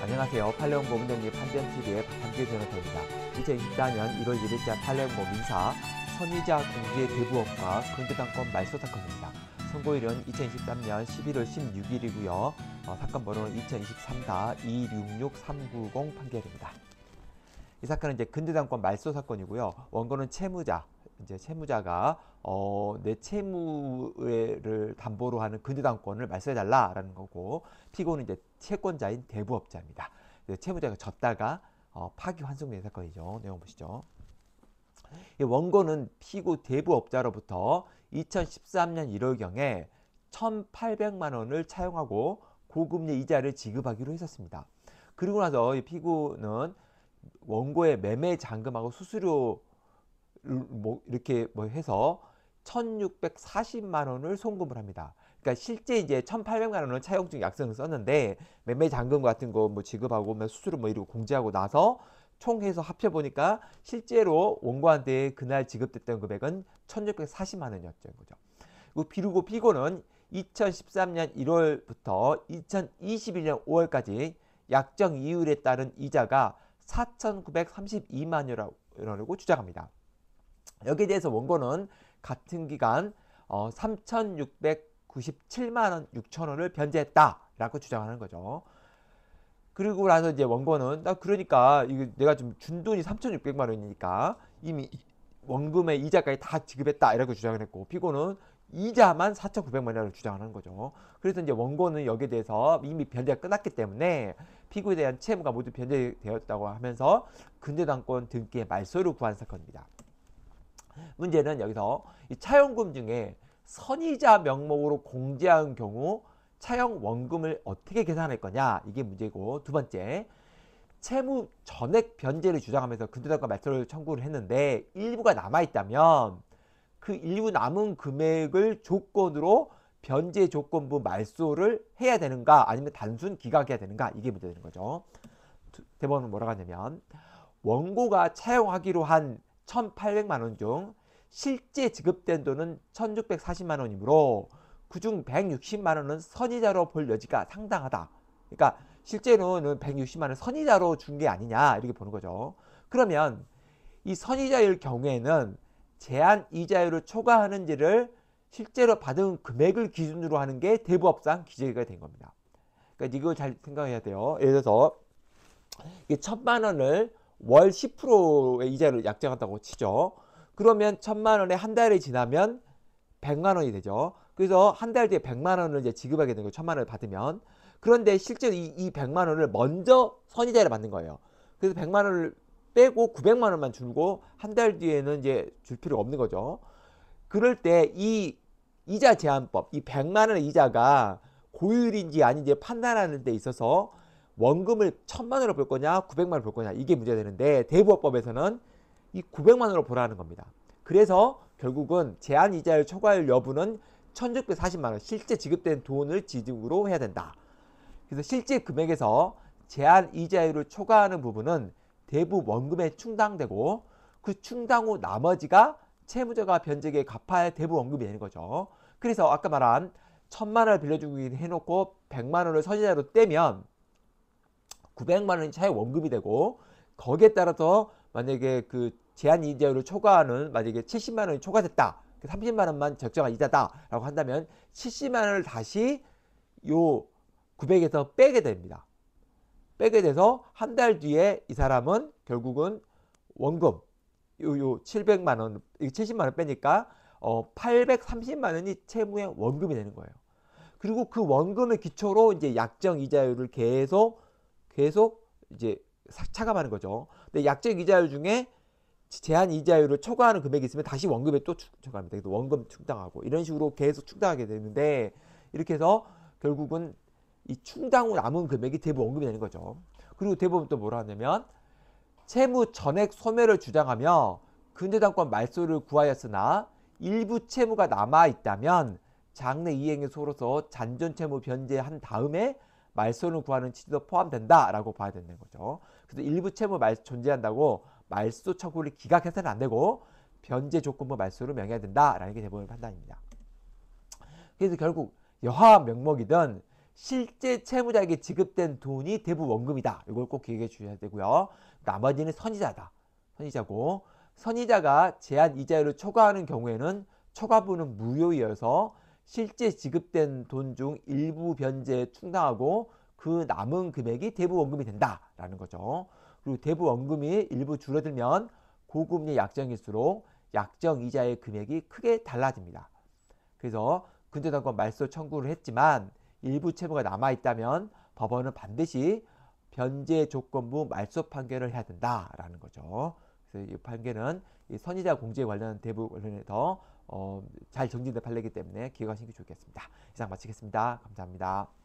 안녕하세요. 팔레온고 문정리 판변TV의 박한규 변호사입니다. 2024년 1월 1일자 팔레온고 민사 선의자 공개 대부업과 근대당권 말소 사건입니다. 선고일은 2023년 11월 16일이고요. 어, 사건 번호는 2 0 2 3 266390 판결입니다. 이 사건은 이제 근대당권 말소 사건이고요. 원고는 채무자, 이제 채무자가 어, 내 채무를 담보로 하는 근대당권을 말소해달라라는 거고 피고는 이제 채권자인 대부업자입니다. 채무자가 졌다가 어, 파기환송된 사건이죠. 내용 보시죠. 원고는 피고 대부업자로부터 2013년 1월경에 1,800만 원을 차용하고 고금리 이자를 지급하기로 했었습니다. 그리고 나서 이 피고는 원고의 매매 잔금하고 수수료 뭐 이렇게 뭐 해서 1640만 원을 송금을 합니다. 그러니까 실제 이제 1,800만 원을 차용증 약정을 썼는데 매매 잔금 같은 거 뭐 지급하고 뭐 수수료 뭐 이러고 공제하고 나서 총해서 합쳐 보니까 실제로 원고한테 그날 지급됐던 금액은 1,640만 원이었던 거죠. 그리고 비고고는 2013년 1월부터 2021년 5월까지 약정 이율에 따른 이자가 4,932만여라고 주장합니다. 여기에 대해서 원고는 같은 기간 어, 3,697만 원 6천 원을 변제했다라고 주장하는 거죠. 그리고 나서 이제 원고는 나 그러니까 이거 내가 좀준 돈이 3,600만 원이니까 이미 원금의 이자까지 다 지급했다 이라고 주장을 했고 피고는 이자만 4,900만 원을 주장하는 거죠. 그래서 이제 원고는 여기에 대해서 이미 변제가 끝났기 때문에 피고에 대한 채무가 모두 변제되었다고 하면서 근대당권 등기에 말소를 구한 사건입니다. 문제는 여기서 차용금 중에 선의자 명목으로 공제한 경우 차용 원금을 어떻게 계산할 거냐 이게 문제고 두 번째 채무 전액 변제를 주장하면서 근대당권 말소를 청구를 했는데 일부가 남아 있다면 그 일부 남은 금액을 조건으로 변제 조건부 말소를 해야 되는가 아니면 단순 기각해야 되는가 이게 문제 되는 거죠. 대법원은 뭐라고 하냐면 원고가 차용하기로 한 1,800만 원 중 실제 지급된 돈은 1,640만 원이므로 그 중 160만 원은 선의자로 볼 여지가 상당하다. 그러니까 실제로는 160만 원 선의자로 준 게 아니냐 이렇게 보는 거죠. 그러면 이 선의자일 경우에는 제한 이자율을 초과하는지를 실제로 받은 금액을 기준으로 하는 게 대부업상 기재가 된 겁니다. 그러니까 이걸잘 생각해야 돼요. 예를 들어서 이 천만 원을 월 10%의 이자를 약정한다고 치죠. 그러면 천만 원에 한 달이 지나면 100만 원이 되죠. 그래서 한 달 뒤에 100만 원을 이제 지급하게 되는 거예요. 천만 원을 받으면. 그런데 실제로 이, 이 100만 원을 먼저 선이자를 받는 거예요. 그래서 100만 원을 빼고 900만 원만 주고한 달 뒤에는 이제 줄 필요가 없는 거죠. 그럴 때 이 이자 제한법, 이백만원의 이자가 고율인지 아닌지 판단하는 데 있어서 원금을 천만 원으로 볼 거냐, 구백만 원으로 볼 거냐 이게 문제가 되는데 대부업법에서는 이구백만 원으로 보라는 겁니다. 그래서 결국은 제한 이자율 초과율 여부는 천육백사십만 원, 실제 지급된 돈을 지급으로 해야 된다. 그래서 실제 금액에서 제한 이자율을 초과하는 부분은 대부 원금에 충당되고 그 충당 후 나머지가 채무자가 변제기에 갚아야 대부 원금이 되는 거죠. 그래서 아까 말한 천만 원을 빌려주긴 해놓고 백만 원을 서지자로 떼면 구백만 원이 차의 원금이 되고 거기에 따라서 만약에 그 제한 이자율을 초과하는 만약에 칠십만 원이 초과됐다. 그 삼십만 원만 적정한 이자다라고 한다면 칠십만 원을 다시 요구백에서 빼게 됩니다. 빼게 돼서 한 달 뒤에 이 사람은 결국은 원금 요, 요 700만 원, 70만 원 빼니까 어, 830만 원이 채무의 원금이 되는 거예요. 그리고 그 원금의 기초로 이제 약정 이자율을 계속 계속 이제 차감하는 거죠. 근데 약정 이자율 중에 제한 이자율을 초과하는 금액이 있으면 다시 원금에 또 추가합니다. 그래서 원금 충당하고 이런 식으로 계속 충당하게 되는데 이렇게 해서 결국은 이 충당 후 남은 금액이 대부분 원금이 되는 거죠. 그리고 대부분 또 뭐라 하냐면 채무 전액 소멸을 주장하며 근저당권 말소를 구하였으나 일부 채무가 남아 있다면 장래 이행의 소로서 잔존 채무 변제한 다음에 말소를 구하는 취지도 포함된다라고 봐야 되는 거죠. 그래서 일부 채무 말 존재한다고 말소 처분을 기각해서는 안 되고 변제 조건부 말소를 명해야 된다라는 게 대법원 판단입니다. 그래서 결국 여하 명목이든 실제 채무자에게 지급된 돈이 대부 원금이다. 이걸 꼭 기억해 주셔야 되고요. 나머지는 선의자다. 선의자고 선의자가 제한 이자율을 초과하는 경우에는 초과분은 무효이어서 실제 지급된 돈 중 일부 변제에 충당하고 그 남은 금액이 대부 원금이 된다라는 거죠. 그리고 대부 원금이 일부 줄어들면 고금리 약정일수록 약정 이자의 금액이 크게 달라집니다. 그래서 근저당권 말소 청구를 했지만 일부 채무가 남아있다면 법원은 반드시 변제 조건부 말소 판결을 해야 된다라는 거죠. 그래서 이 판결은 이 선의자 공제에 관련한 대부 관련해서 어, 잘 정진된 판례이기 때문에 기억하시는 게 좋겠습니다. 이상 마치겠습니다. 감사합니다.